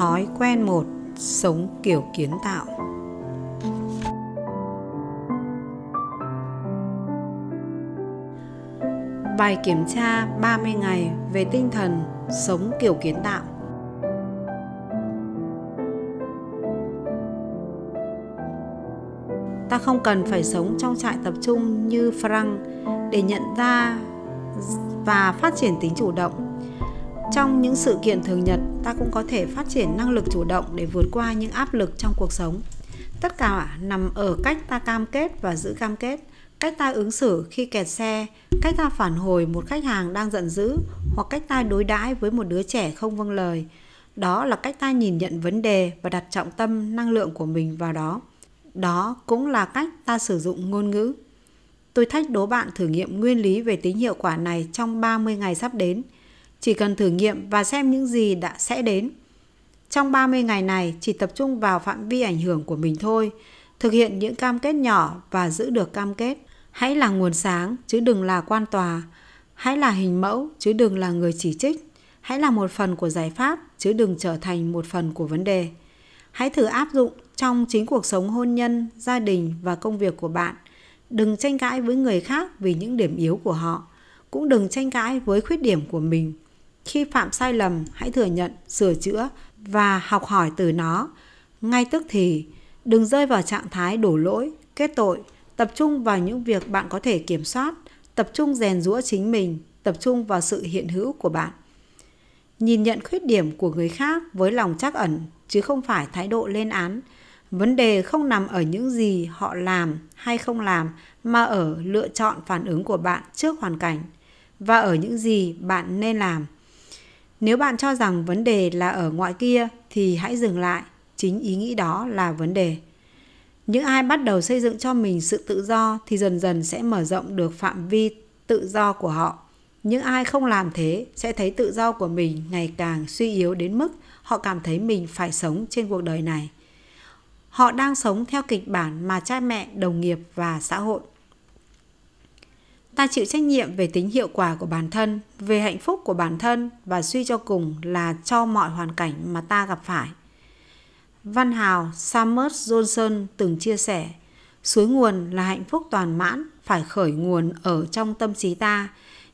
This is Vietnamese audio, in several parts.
Thói quen một Sống kiểu kiến tạo Bài kiểm tra 30 ngày về tinh thần sống kiểu kiến tạo Ta không cần phải sống trong trại tập trung như Frank để nhận ra và phát triển tính chủ động trong những sự kiện thường nhật ta cũng có thể phát triển năng lực chủ động để vượt qua những áp lực trong cuộc sống tất cả nằm ở cách ta cam kết và giữ cam kết cách ta ứng xử khi kẹt xe cách ta phản hồi một khách hàng đang giận dữ hoặc cách ta đối đãi với một đứa trẻ không vâng lời đó là cách ta nhìn nhận vấn đề và đặt trọng tâm năng lượng của mình vào đó đó cũng là cách ta sử dụng ngôn ngữ tôi thách đố bạn thử nghiệm nguyên lý về tính hiệu quả này trong 30 ngày sắp đến chỉ cần thử nghiệm và xem những gì đã sẽ đến. Trong 30 ngày này chỉ tập trung vào phạm vi ảnh hưởng của mình thôi, thực hiện những cam kết nhỏ và giữ được cam kết. Hãy là nguồn sáng chứ đừng là quan tòa, hãy là hình mẫu chứ đừng là người chỉ trích, hãy là một phần của giải pháp chứ đừng trở thành một phần của vấn đề. Hãy thử áp dụng trong chính cuộc sống hôn nhân, gia đình và công việc của bạn. Đừng tranh cãi với người khác vì những điểm yếu của họ, cũng đừng tranh cãi với khuyết điểm của mình khi phạm sai lầm, hãy thừa nhận, sửa chữa và học hỏi từ nó. Ngay tức thì, đừng rơi vào trạng thái đổ lỗi, kết tội, tập trung vào những việc bạn có thể kiểm soát, tập trung rèn rũa chính mình, tập trung vào sự hiện hữu của bạn. Nhìn nhận khuyết điểm của người khác với lòng trắc ẩn chứ không phải thái độ lên án. Vấn đề không nằm ở những gì họ làm hay không làm mà ở lựa chọn phản ứng của bạn trước hoàn cảnh và ở những gì bạn nên làm nếu bạn cho rằng vấn đề là ở ngoại kia thì hãy dừng lại, chính ý nghĩ đó là vấn đề. Những ai bắt đầu xây dựng cho mình sự tự do thì dần dần sẽ mở rộng được phạm vi tự do của họ. Những ai không làm thế sẽ thấy tự do của mình ngày càng suy yếu đến mức họ cảm thấy mình phải sống trên cuộc đời này. Họ đang sống theo kịch bản mà cha mẹ, đồng nghiệp và xã hội ta chịu trách nhiệm về tính hiệu quả của bản thân về hạnh phúc của bản thân và suy cho cùng là cho mọi hoàn cảnh mà ta gặp phải văn hào samus johnson từng chia sẻ suối nguồn là hạnh phúc toàn mãn phải khởi nguồn ở trong tâm trí ta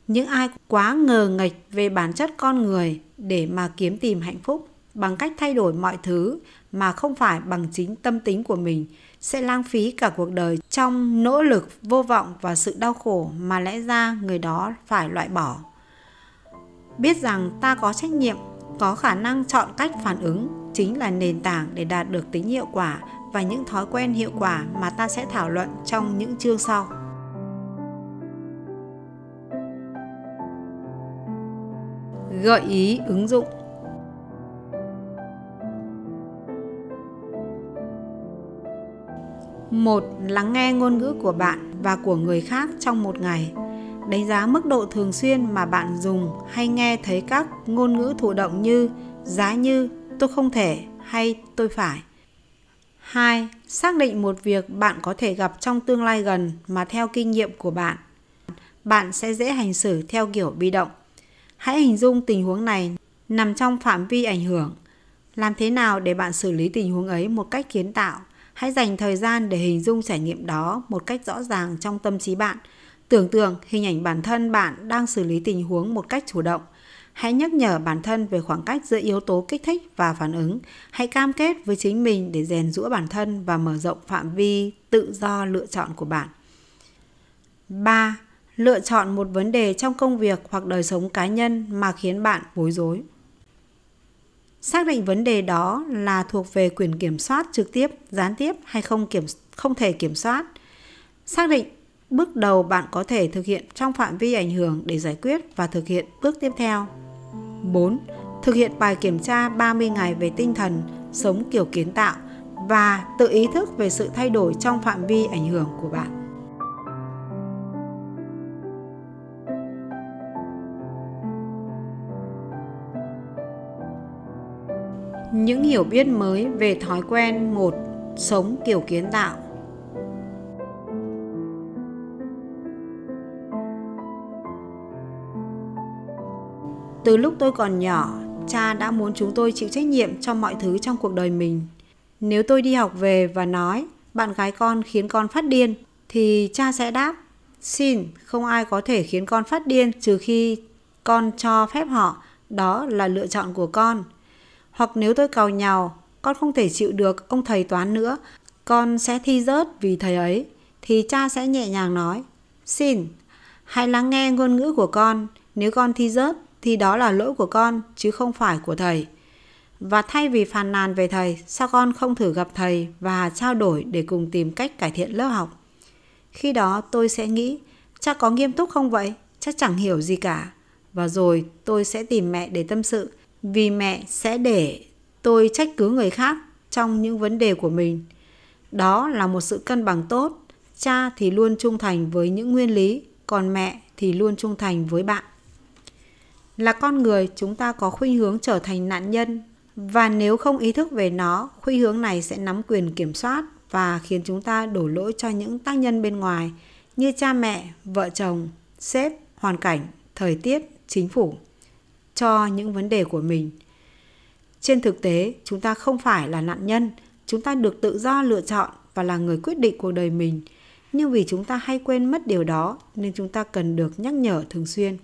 những ai quá ngờ nghệch về bản chất con người để mà kiếm tìm hạnh phúc bằng cách thay đổi mọi thứ mà không phải bằng chính tâm tính của mình sẽ lãng phí cả cuộc đời trong nỗ lực vô vọng và sự đau khổ mà lẽ ra người đó phải loại bỏ biết rằng ta có trách nhiệm có khả năng chọn cách phản ứng chính là nền tảng để đạt được tính hiệu quả và những thói quen hiệu quả mà ta sẽ thảo luận trong những chương sau gợi ý ứng dụng một lắng nghe ngôn ngữ của bạn và của người khác trong một ngày đánh giá mức độ thường xuyên mà bạn dùng hay nghe thấy các ngôn ngữ thụ động như giá như tôi không thể hay tôi phải 2. Xác định một việc bạn có thể gặp trong tương lai gần mà theo kinh nghiệm của bạn, bạn sẽ dễ hành xử theo kiểu bị động. Hãy hình dung tình huống này nằm trong phạm vi ảnh hưởng. Làm thế nào để bạn xử lý tình huống ấy một cách kiến tạo Hãy dành thời gian để hình dung trải nghiệm đó một cách rõ ràng trong tâm trí bạn. Tưởng tượng hình ảnh bản thân bạn đang xử lý tình huống một cách chủ động. Hãy nhắc nhở bản thân về khoảng cách giữa yếu tố kích thích và phản ứng. Hãy cam kết với chính mình để rèn rũa bản thân và mở rộng phạm vi tự do lựa chọn của bạn. 3. Lựa chọn một vấn đề trong công việc hoặc đời sống cá nhân mà khiến bạn bối rối xác định vấn đề đó là thuộc về quyền kiểm soát trực tiếp, gián tiếp hay không kiểm không thể kiểm soát. Xác định bước đầu bạn có thể thực hiện trong phạm vi ảnh hưởng để giải quyết và thực hiện bước tiếp theo. 4. Thực hiện bài kiểm tra 30 ngày về tinh thần, sống kiểu kiến tạo và tự ý thức về sự thay đổi trong phạm vi ảnh hưởng của bạn. những hiểu biết mới về thói quen một sống kiểu kiến tạo từ lúc tôi còn nhỏ cha đã muốn chúng tôi chịu trách nhiệm cho mọi thứ trong cuộc đời mình nếu tôi đi học về và nói bạn gái con khiến con phát điên thì cha sẽ đáp xin không ai có thể khiến con phát điên trừ khi con cho phép họ đó là lựa chọn của con hoặc nếu tôi cầu nhào, con không thể chịu được ông thầy toán nữa, con sẽ thi rớt vì thầy ấy, thì cha sẽ nhẹ nhàng nói, xin, hãy lắng nghe ngôn ngữ của con, nếu con thi rớt thì đó là lỗi của con chứ không phải của thầy. Và thay vì phàn nàn về thầy, sao con không thử gặp thầy và trao đổi để cùng tìm cách cải thiện lớp học? Khi đó tôi sẽ nghĩ, cha có nghiêm túc không vậy? Chắc chẳng hiểu gì cả. Và rồi tôi sẽ tìm mẹ để tâm sự vì mẹ sẽ để tôi trách cứ người khác trong những vấn đề của mình. Đó là một sự cân bằng tốt, cha thì luôn trung thành với những nguyên lý, còn mẹ thì luôn trung thành với bạn. Là con người, chúng ta có khuynh hướng trở thành nạn nhân và nếu không ý thức về nó, khuynh hướng này sẽ nắm quyền kiểm soát và khiến chúng ta đổ lỗi cho những tác nhân bên ngoài như cha mẹ, vợ chồng, sếp, hoàn cảnh, thời tiết, chính phủ cho những vấn đề của mình trên thực tế chúng ta không phải là nạn nhân chúng ta được tự do lựa chọn và là người quyết định cuộc đời mình nhưng vì chúng ta hay quên mất điều đó nên chúng ta cần được nhắc nhở thường xuyên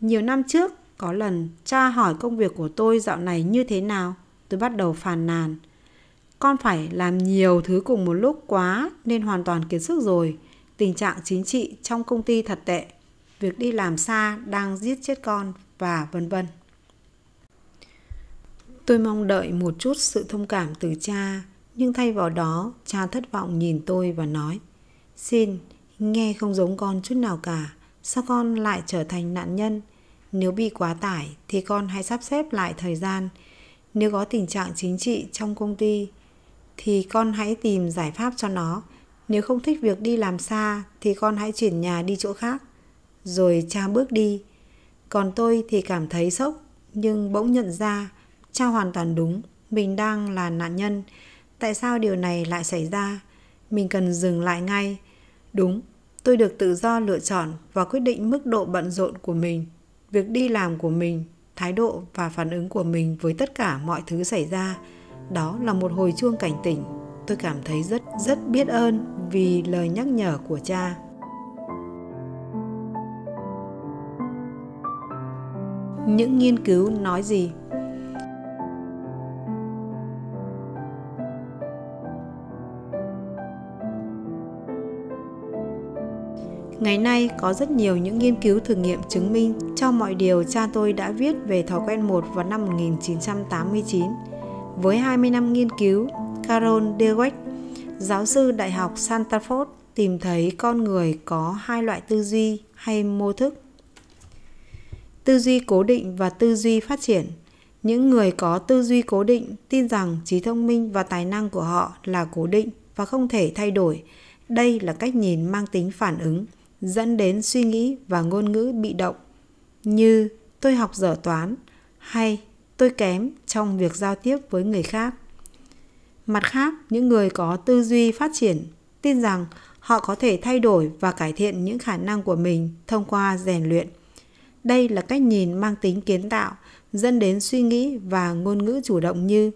nhiều năm trước có lần cha hỏi công việc của tôi dạo này như thế nào tôi bắt đầu phàn nàn con phải làm nhiều thứ cùng một lúc quá nên hoàn toàn kiệt sức rồi tình trạng chính trị trong công ty thật tệ việc đi làm xa đang giết chết con và vân vân. Tôi mong đợi một chút sự thông cảm từ cha, nhưng thay vào đó, cha thất vọng nhìn tôi và nói: "Xin, nghe không giống con chút nào cả, sao con lại trở thành nạn nhân? Nếu bị quá tải thì con hãy sắp xếp lại thời gian. Nếu có tình trạng chính trị trong công ty thì con hãy tìm giải pháp cho nó." Nếu không thích việc đi làm xa thì con hãy chuyển nhà đi chỗ khác rồi cha bước đi. Còn tôi thì cảm thấy sốc, nhưng bỗng nhận ra cha hoàn toàn đúng, mình đang là nạn nhân. Tại sao điều này lại xảy ra? Mình cần dừng lại ngay. Đúng, tôi được tự do lựa chọn và quyết định mức độ bận rộn của mình, việc đi làm của mình, thái độ và phản ứng của mình với tất cả mọi thứ xảy ra. Đó là một hồi chuông cảnh tỉnh. Tôi cảm thấy rất rất biết ơn vì lời nhắc nhở của cha. những nghiên cứu nói gì Ngày nay có rất nhiều những nghiên cứu thử nghiệm chứng minh cho mọi điều cha tôi đã viết về thói quen 1 vào năm 1989. Với 20 năm nghiên cứu, Carol Dweck, giáo sư Đại học Santa Fe, tìm thấy con người có hai loại tư duy hay mô thức tư duy cố định và tư duy phát triển những người có tư duy cố định tin rằng trí thông minh và tài năng của họ là cố định và không thể thay đổi đây là cách nhìn mang tính phản ứng dẫn đến suy nghĩ và ngôn ngữ bị động như tôi học dở toán hay tôi kém trong việc giao tiếp với người khác mặt khác những người có tư duy phát triển tin rằng họ có thể thay đổi và cải thiện những khả năng của mình thông qua rèn luyện đây là cách nhìn mang tính kiến tạo dẫn đến suy nghĩ và ngôn ngữ chủ động như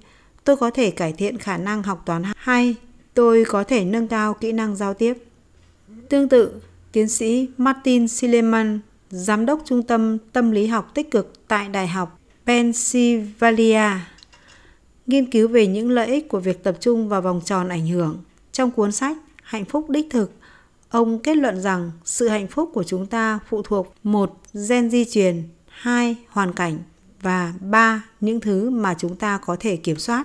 tôi có thể cải thiện khả năng học toán hay tôi có thể nâng cao kỹ năng giao tiếp tương tự tiến sĩ martin sileman giám đốc trung tâm tâm lý học tích cực tại đại học pennsylvania nghiên cứu về những lợi ích của việc tập trung vào vòng tròn ảnh hưởng trong cuốn sách hạnh phúc đích thực Ông kết luận rằng sự hạnh phúc của chúng ta phụ thuộc một gen di truyền, hai hoàn cảnh và ba những thứ mà chúng ta có thể kiểm soát.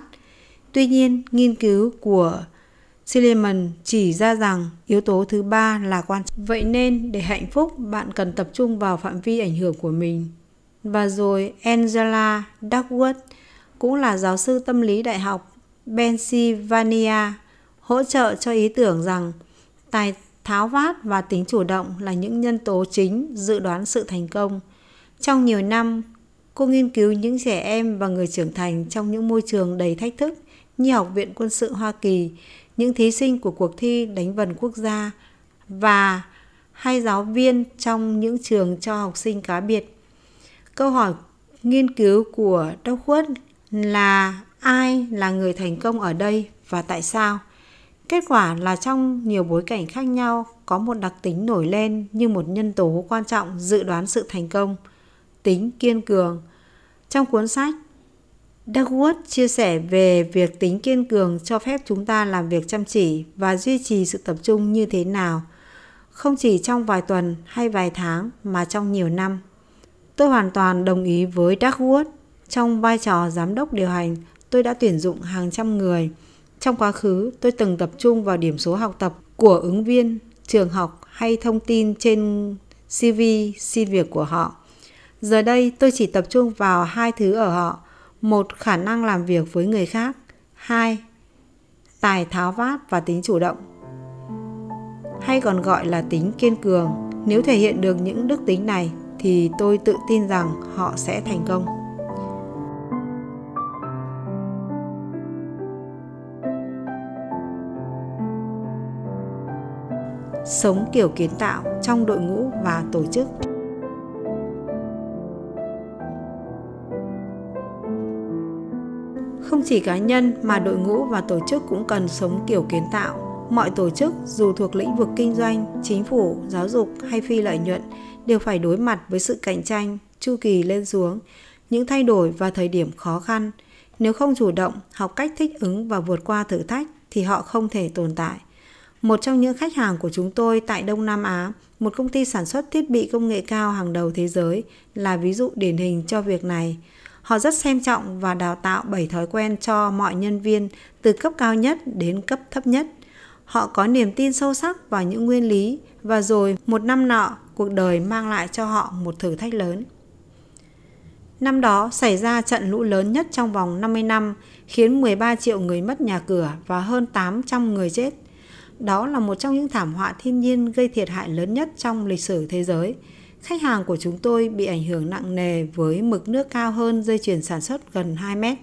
Tuy nhiên, nghiên cứu của Silliman chỉ ra rằng yếu tố thứ ba là quan trọng. Vậy nên để hạnh phúc, bạn cần tập trung vào phạm vi ảnh hưởng của mình. Và rồi Angela Duckworth cũng là giáo sư tâm lý đại học Pennsylvania hỗ trợ cho ý tưởng rằng tài tháo vát và tính chủ động là những nhân tố chính dự đoán sự thành công. Trong nhiều năm, cô nghiên cứu những trẻ em và người trưởng thành trong những môi trường đầy thách thức như Học viện Quân sự Hoa Kỳ, những thí sinh của cuộc thi đánh vần quốc gia và hai giáo viên trong những trường cho học sinh cá biệt. Câu hỏi nghiên cứu của Đốc Khuất là ai là người thành công ở đây và tại sao? Kết quả là trong nhiều bối cảnh khác nhau có một đặc tính nổi lên như một nhân tố quan trọng dự đoán sự thành công, tính kiên cường. Trong cuốn sách, Duckworth chia sẻ về việc tính kiên cường cho phép chúng ta làm việc chăm chỉ và duy trì sự tập trung như thế nào, không chỉ trong vài tuần hay vài tháng mà trong nhiều năm. Tôi hoàn toàn đồng ý với Duckworth. Trong vai trò giám đốc điều hành, tôi đã tuyển dụng hàng trăm người – trong quá khứ, tôi từng tập trung vào điểm số học tập của ứng viên, trường học hay thông tin trên CV, xin việc của họ. Giờ đây, tôi chỉ tập trung vào hai thứ ở họ. Một, khả năng làm việc với người khác. Hai, tài tháo vát và tính chủ động. Hay còn gọi là tính kiên cường. Nếu thể hiện được những đức tính này, thì tôi tự tin rằng họ sẽ thành công. sống kiểu kiến tạo trong đội ngũ và tổ chức không chỉ cá nhân mà đội ngũ và tổ chức cũng cần sống kiểu kiến tạo mọi tổ chức dù thuộc lĩnh vực kinh doanh chính phủ giáo dục hay phi lợi nhuận đều phải đối mặt với sự cạnh tranh chu kỳ lên xuống những thay đổi và thời điểm khó khăn nếu không chủ động học cách thích ứng và vượt qua thử thách thì họ không thể tồn tại một trong những khách hàng của chúng tôi tại Đông Nam Á, một công ty sản xuất thiết bị công nghệ cao hàng đầu thế giới, là ví dụ điển hình cho việc này. Họ rất xem trọng và đào tạo 7 thói quen cho mọi nhân viên từ cấp cao nhất đến cấp thấp nhất. Họ có niềm tin sâu sắc vào những nguyên lý và rồi một năm nọ cuộc đời mang lại cho họ một thử thách lớn. Năm đó xảy ra trận lũ lớn nhất trong vòng 50 năm, khiến 13 triệu người mất nhà cửa và hơn 800 người chết – đó là một trong những thảm họa thiên nhiên gây thiệt hại lớn nhất trong lịch sử thế giới. Khách hàng của chúng tôi bị ảnh hưởng nặng nề với mực nước cao hơn dây chuyền sản xuất gần 2 mét.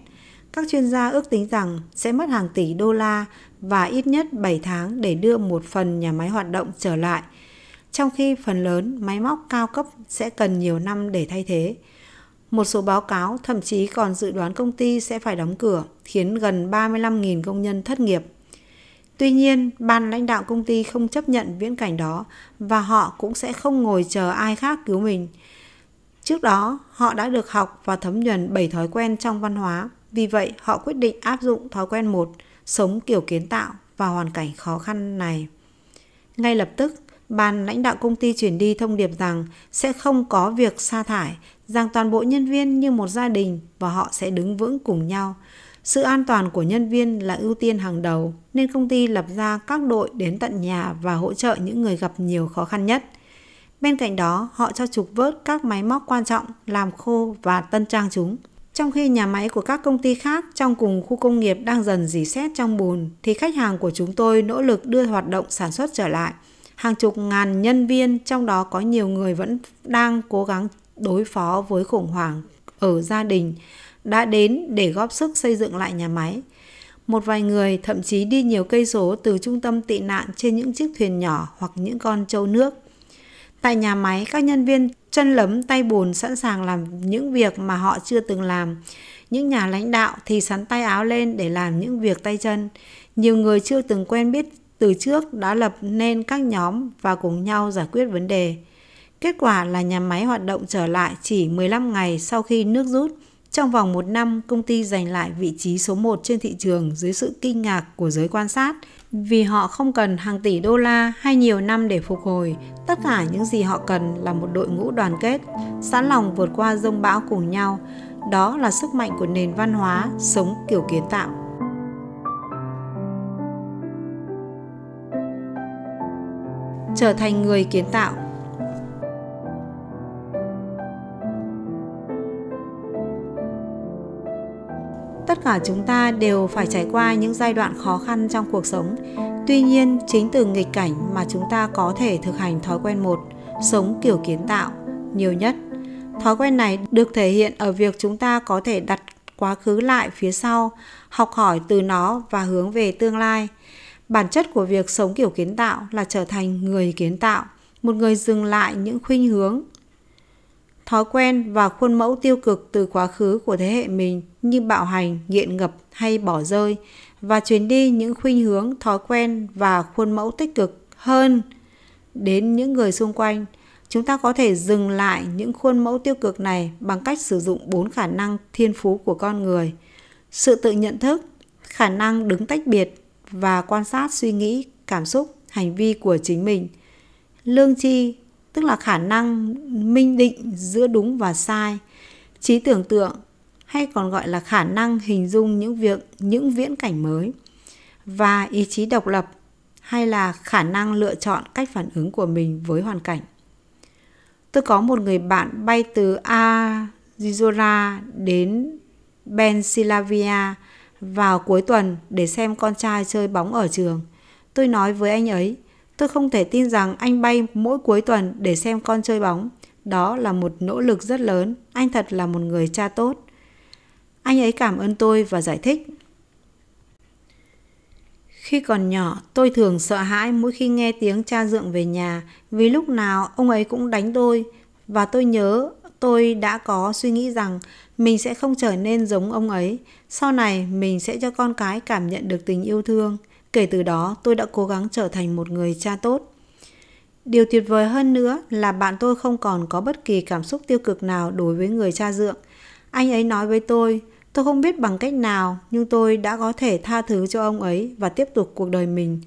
Các chuyên gia ước tính rằng sẽ mất hàng tỷ đô la và ít nhất 7 tháng để đưa một phần nhà máy hoạt động trở lại, trong khi phần lớn máy móc cao cấp sẽ cần nhiều năm để thay thế. Một số báo cáo thậm chí còn dự đoán công ty sẽ phải đóng cửa, khiến gần 35.000 công nhân thất nghiệp Tuy nhiên, ban lãnh đạo công ty không chấp nhận viễn cảnh đó và họ cũng sẽ không ngồi chờ ai khác cứu mình. Trước đó, họ đã được học và thấm nhuần 7 thói quen trong văn hóa. Vì vậy, họ quyết định áp dụng thói quen 1, sống kiểu kiến tạo vào hoàn cảnh khó khăn này. Ngay lập tức, ban lãnh đạo công ty chuyển đi thông điệp rằng sẽ không có việc sa thải, rằng toàn bộ nhân viên như một gia đình và họ sẽ đứng vững cùng nhau – sự an toàn của nhân viên là ưu tiên hàng đầu, nên công ty lập ra các đội đến tận nhà và hỗ trợ những người gặp nhiều khó khăn nhất. Bên cạnh đó, họ cho trục vớt các máy móc quan trọng, làm khô và tân trang chúng. Trong khi nhà máy của các công ty khác trong cùng khu công nghiệp đang dần dì xét trong bùn, thì khách hàng của chúng tôi nỗ lực đưa hoạt động sản xuất trở lại. Hàng chục ngàn nhân viên, trong đó có nhiều người vẫn đang cố gắng đối phó với khủng hoảng ở gia đình đã đến để góp sức xây dựng lại nhà máy. Một vài người thậm chí đi nhiều cây số từ trung tâm tị nạn trên những chiếc thuyền nhỏ hoặc những con trâu nước. Tại nhà máy, các nhân viên chân lấm tay bùn sẵn sàng làm những việc mà họ chưa từng làm. Những nhà lãnh đạo thì sắn tay áo lên để làm những việc tay chân. Nhiều người chưa từng quen biết từ trước đã lập nên các nhóm và cùng nhau giải quyết vấn đề. Kết quả là nhà máy hoạt động trở lại chỉ 15 ngày sau khi nước rút trong vòng một năm, công ty giành lại vị trí số 1 trên thị trường dưới sự kinh ngạc của giới quan sát vì họ không cần hàng tỷ đô la hay nhiều năm để phục hồi. Tất cả những gì họ cần là một đội ngũ đoàn kết, sẵn lòng vượt qua rông bão cùng nhau. Đó là sức mạnh của nền văn hóa sống kiểu kiến tạo. Trở thành người kiến tạo tất cả chúng ta đều phải trải qua những giai đoạn khó khăn trong cuộc sống tuy nhiên chính từ nghịch cảnh mà chúng ta có thể thực hành thói quen một sống kiểu kiến tạo nhiều nhất thói quen này được thể hiện ở việc chúng ta có thể đặt quá khứ lại phía sau học hỏi từ nó và hướng về tương lai bản chất của việc sống kiểu kiến tạo là trở thành người kiến tạo một người dừng lại những khuynh hướng thói quen và khuôn mẫu tiêu cực từ quá khứ của thế hệ mình như bạo hành, nghiện ngập hay bỏ rơi và chuyển đi những khuynh hướng, thói quen và khuôn mẫu tích cực hơn đến những người xung quanh. Chúng ta có thể dừng lại những khuôn mẫu tiêu cực này bằng cách sử dụng bốn khả năng thiên phú của con người: sự tự nhận thức, khả năng đứng tách biệt và quan sát suy nghĩ, cảm xúc, hành vi của chính mình. Lương tri tức là khả năng minh định giữa đúng và sai trí tưởng tượng hay còn gọi là khả năng hình dung những việc những viễn cảnh mới và ý chí độc lập hay là khả năng lựa chọn cách phản ứng của mình với hoàn cảnh tôi có một người bạn bay từ Arizona đến Pennsylvania vào cuối tuần để xem con trai chơi bóng ở trường tôi nói với anh ấy Tôi không thể tin rằng anh bay mỗi cuối tuần để xem con chơi bóng. Đó là một nỗ lực rất lớn. Anh thật là một người cha tốt. Anh ấy cảm ơn tôi và giải thích. Khi còn nhỏ, tôi thường sợ hãi mỗi khi nghe tiếng cha dượng về nhà vì lúc nào ông ấy cũng đánh tôi và tôi nhớ tôi đã có suy nghĩ rằng mình sẽ không trở nên giống ông ấy sau này mình sẽ cho con cái cảm nhận được tình yêu thương Kể từ đó, tôi đã cố gắng trở thành một người cha tốt. Điều tuyệt vời hơn nữa là bạn tôi không còn có bất kỳ cảm xúc tiêu cực nào đối với người cha dượng. Anh ấy nói với tôi, tôi không biết bằng cách nào nhưng tôi đã có thể tha thứ cho ông ấy và tiếp tục cuộc đời mình.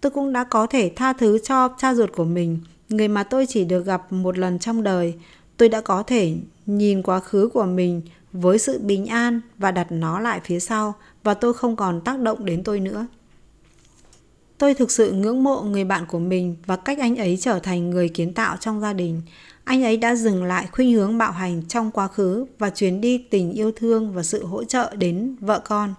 Tôi cũng đã có thể tha thứ cho cha ruột của mình, người mà tôi chỉ được gặp một lần trong đời. Tôi đã có thể nhìn quá khứ của mình với sự bình an và đặt nó lại phía sau và tôi không còn tác động đến tôi nữa. Tôi thực sự ngưỡng mộ người bạn của mình và cách anh ấy trở thành người kiến tạo trong gia đình. Anh ấy đã dừng lại khuynh hướng bạo hành trong quá khứ và chuyển đi tình yêu thương và sự hỗ trợ đến vợ con.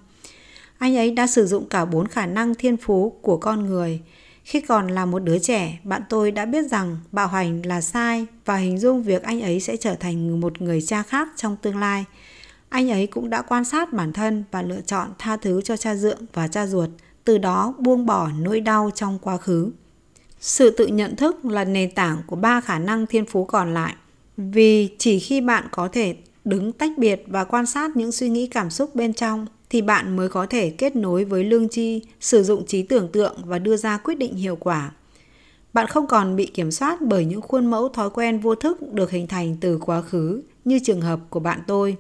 Anh ấy đã sử dụng cả bốn khả năng thiên phú của con người. Khi còn là một đứa trẻ, bạn tôi đã biết rằng bạo hành là sai và hình dung việc anh ấy sẽ trở thành một người cha khác trong tương lai. Anh ấy cũng đã quan sát bản thân và lựa chọn tha thứ cho cha dượng và cha ruột từ đó buông bỏ nỗi đau trong quá khứ. Sự tự nhận thức là nền tảng của ba khả năng thiên phú còn lại, vì chỉ khi bạn có thể đứng tách biệt và quan sát những suy nghĩ cảm xúc bên trong thì bạn mới có thể kết nối với lương tri, sử dụng trí tưởng tượng và đưa ra quyết định hiệu quả. Bạn không còn bị kiểm soát bởi những khuôn mẫu thói quen vô thức được hình thành từ quá khứ như trường hợp của bạn tôi.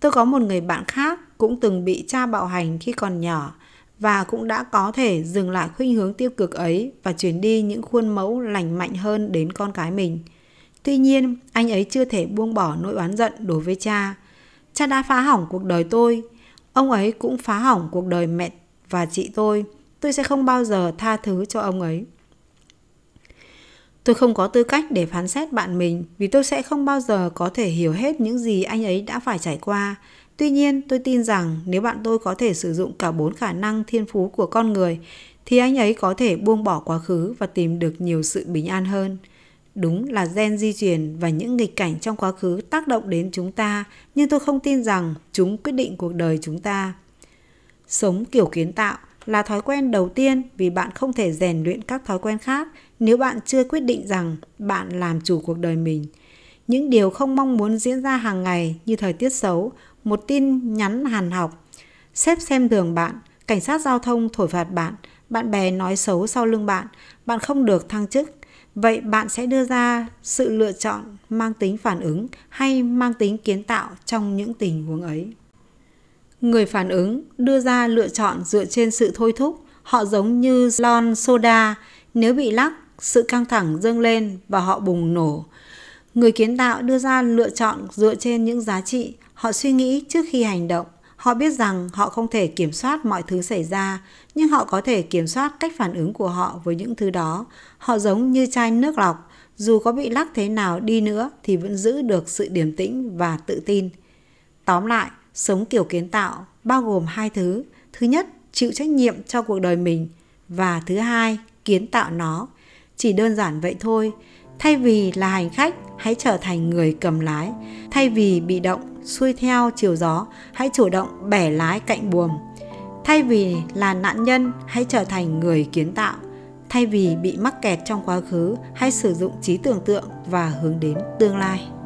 Tôi có một người bạn khác cũng từng bị cha bạo hành khi còn nhỏ và cũng đã có thể dừng lại khuynh hướng tiêu cực ấy và chuyển đi những khuôn mẫu lành mạnh hơn đến con cái mình. Tuy nhiên, anh ấy chưa thể buông bỏ nỗi oán giận đối với cha. Cha đã phá hỏng cuộc đời tôi, ông ấy cũng phá hỏng cuộc đời mẹ và chị tôi. Tôi sẽ không bao giờ tha thứ cho ông ấy. Tôi không có tư cách để phán xét bạn mình vì tôi sẽ không bao giờ có thể hiểu hết những gì anh ấy đã phải trải qua. Tuy nhiên, tôi tin rằng nếu bạn tôi có thể sử dụng cả bốn khả năng thiên phú của con người thì anh ấy có thể buông bỏ quá khứ và tìm được nhiều sự bình an hơn. Đúng là gen di truyền và những nghịch cảnh trong quá khứ tác động đến chúng ta, nhưng tôi không tin rằng chúng quyết định cuộc đời chúng ta. Sống kiểu kiến tạo là thói quen đầu tiên vì bạn không thể rèn luyện các thói quen khác nếu bạn chưa quyết định rằng bạn làm chủ cuộc đời mình. Những điều không mong muốn diễn ra hàng ngày như thời tiết xấu một tin nhắn hàn học. xếp xem thường bạn, cảnh sát giao thông thổi phạt bạn, bạn bè nói xấu sau lưng bạn, bạn không được thăng chức. Vậy bạn sẽ đưa ra sự lựa chọn mang tính phản ứng hay mang tính kiến tạo trong những tình huống ấy. Người phản ứng đưa ra lựa chọn dựa trên sự thôi thúc, họ giống như lon soda, nếu bị lắc, sự căng thẳng dâng lên và họ bùng nổ. Người kiến tạo đưa ra lựa chọn dựa trên những giá trị, Họ suy nghĩ trước khi hành động, họ biết rằng họ không thể kiểm soát mọi thứ xảy ra, nhưng họ có thể kiểm soát cách phản ứng của họ với những thứ đó. Họ giống như chai nước lọc, dù có bị lắc thế nào đi nữa thì vẫn giữ được sự điềm tĩnh và tự tin. Tóm lại, sống kiểu kiến tạo bao gồm hai thứ. Thứ nhất, chịu trách nhiệm cho cuộc đời mình và thứ hai, kiến tạo nó. Chỉ đơn giản vậy thôi. Thay vì là hành khách, hãy trở thành người cầm lái. Thay vì bị động, xuôi theo chiều gió, hãy chủ động bẻ lái cạnh buồm. Thay vì là nạn nhân, hãy trở thành người kiến tạo. Thay vì bị mắc kẹt trong quá khứ, hãy sử dụng trí tưởng tượng và hướng đến tương lai.